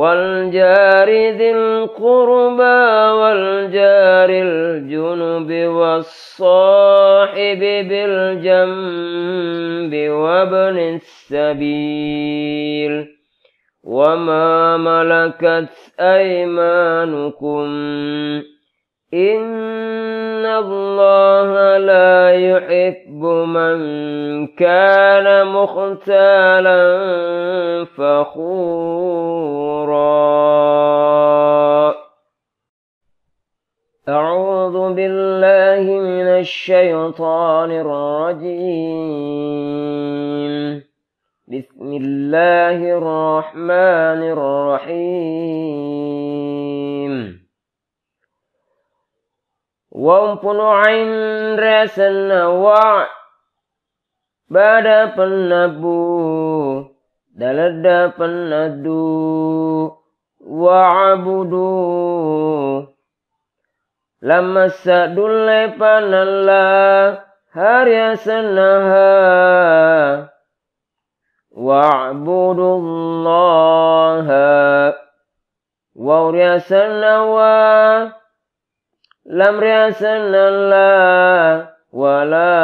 والجار ذي القربى والجار الجنب والصاحب بالجنب وابن السبيل وما ملكت أيمانكم إن الله لا يحب من كان مختالا فخورا أعوذ بالله من الشيطان الرجيم بسم الله الرحمن الرحيم Wampunu indra senawa Bada penabu Dalada panadu Wa abudu Lama sadule panala Harya senaha Wa abudu Allah Wa uriya senawa Wa lam riasanna la wala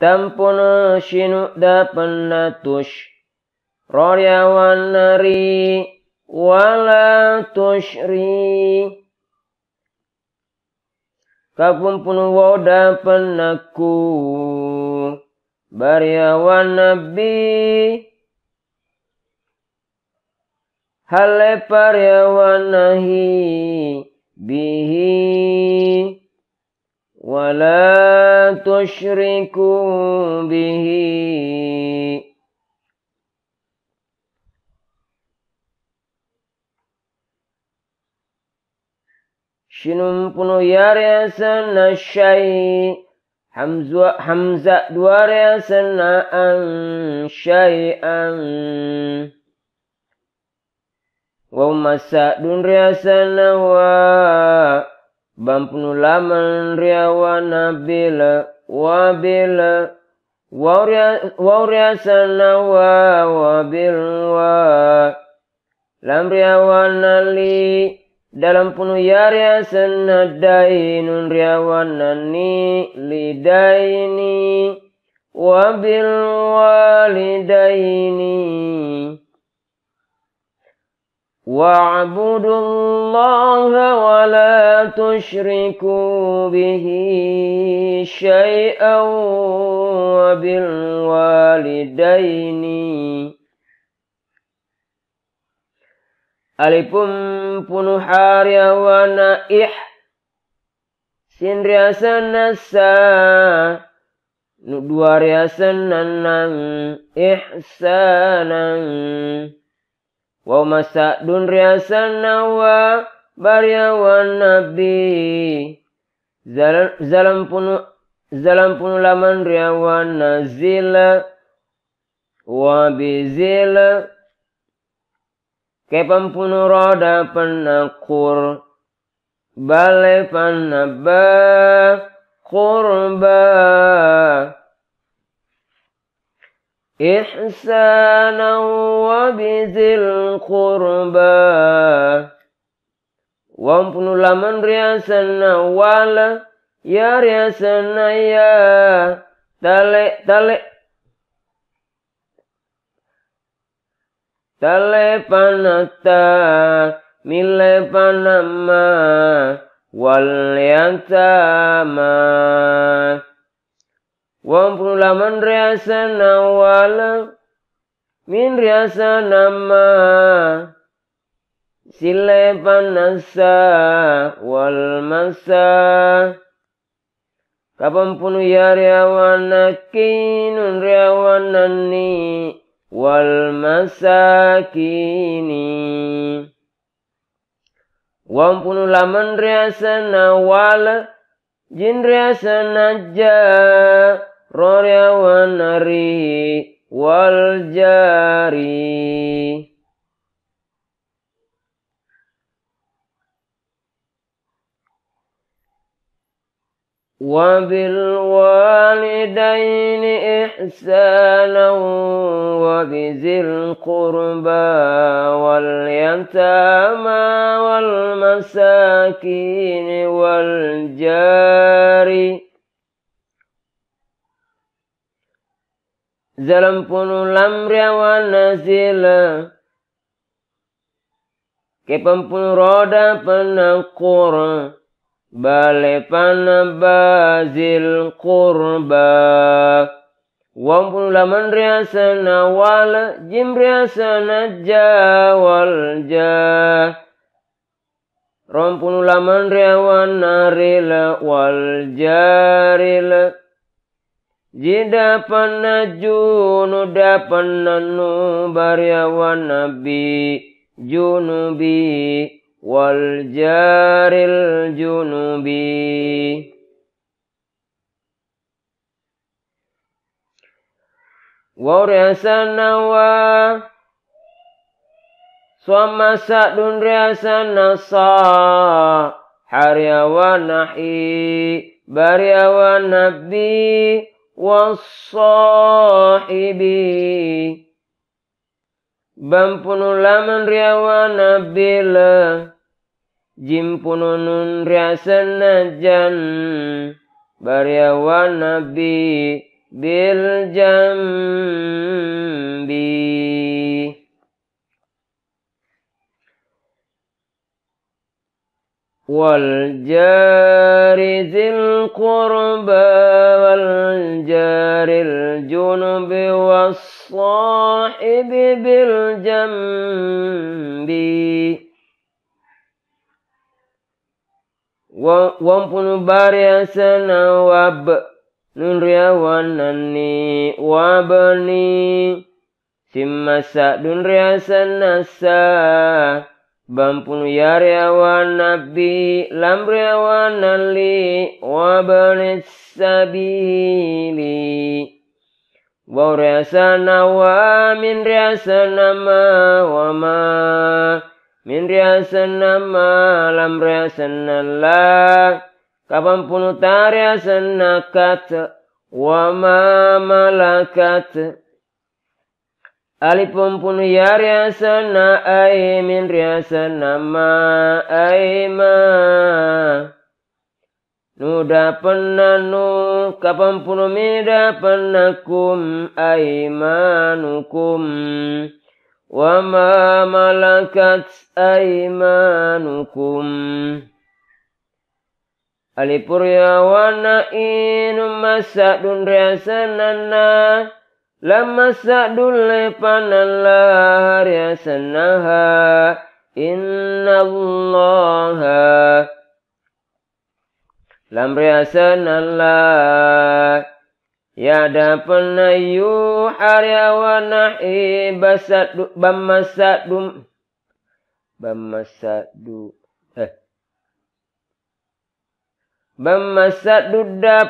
tampun shinu dapan roryawan nari wala tushri kapun pun woda penaku baryawan nabi هل ونهي به ولا تشركوا به شنو يا سنة الشيء حمزة حمزة دوار يا سنة أن شيئا wa wamasa dunria sanawa bampunulaman riawana bila wabila wa lam wabilwa lamriawana li dalam penuh yaria senadainun riawana ni lidaini wabil walidaini واعبدوا الله ولا تشركوا به شيئا وبالوالدين Alipun pun haryawana ih Sin riasana sa Nu dua riasana nan ihsanan wa masa dunria sanawa wa barya wa nabi zalam punu zalam punu laman ria wa nazila wa bizila kepam punu roda penakur bale panaba kurba إحسانا وبذي القربى وابن لمن رياسنا ولا يا رياسنا يا تلي تلي تلي بنتا ملي بنما واليتامى Wong pun laman riasa nawala min riasa nama sile panasa wal masa kapan pun ya riawana kinun riawana wal masa kini Wong pun laman riasa nawala Jin riasa najah روريا ونري والجاري وبالوالدين إحسانا وبذي القربى واليتامى والمساكين والجاري Zalam punu lamriya wa nazila punu roda penakura bale panabazil kurba punu laman riasana wal jim riasana jawal jah rompunu laman riawan narila wal jarila Jidapana junu dapana nu bariawan nabi junubi wal jaril junubi sana wa Swamasa dun sana sa Haryawan nahi bariawan nabi wasahibi Bam punun laman riawana bila Jim pununun riasana jan Bariawana bi bil jambi Wala jari zil korba, wala jari jono be waso jambi. wa wampun bari asana nun ria wana wabani wabba ni simasa, nun ria asana Bampun yaryawan nabi lamriawan nali wabanis sabili wa riasana wa min riasana ma wa ma min riasana ma lam riasana la kapan pun riasana kat wa ma malakat Alif pun ya riasana ay min riasana ma ay ma. Nuda penanu kapan pun mida penakum aimanukum wa ma malakat aimanukum Alipur ya wana dun masadun nana. Lamasa ya sanaha Inna innallaha lam riasanallah ya wa haryawanahi basadu bamasadu bamasadu eh bamasadu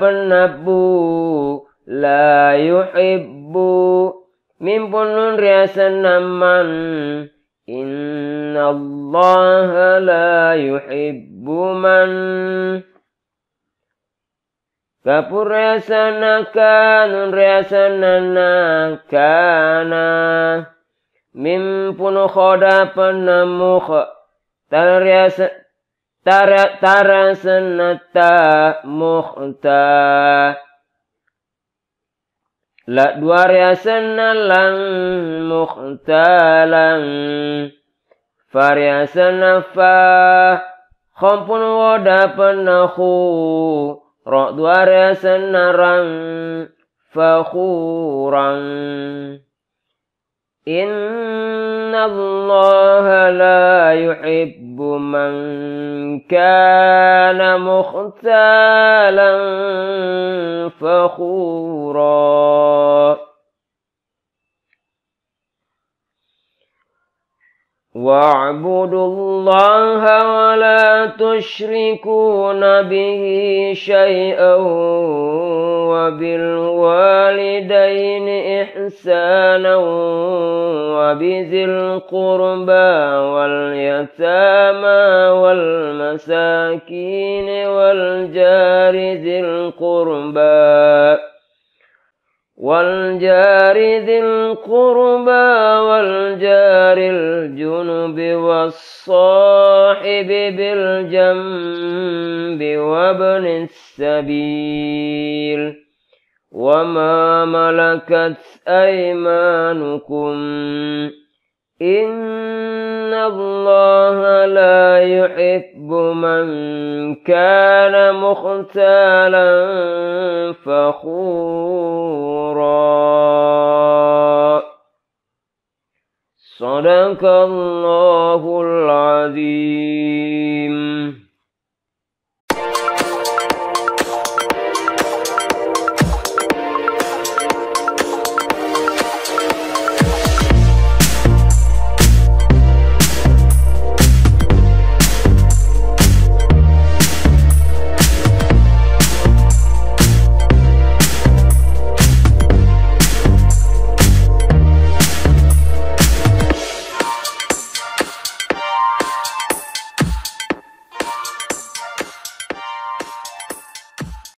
penabu la yuhib Bu min bunun riasan naman inna Allah la yuhibbu man Kapur riasana kanun nana kana min punu khoda penamukh tal riasan tara muhta La duariasanna lan mukhtalan Fariasanna fa Khompun wada penahu Rok duariasanna ran Fakhuran إن الله لا يحب من كان مختالا فخورا واعبدوا الله ولا تشركون به شيئا وبالوالدين إحسانا وبذي القربى واليتامى والمساكين والجار ذي القربى والجار ذي القربى والجار الجنب والصاحب بالجنب وابن السبيل وما ملكت أيمانكم إن الله لا يحب من كان مختالا فخورا صدق الله العظيم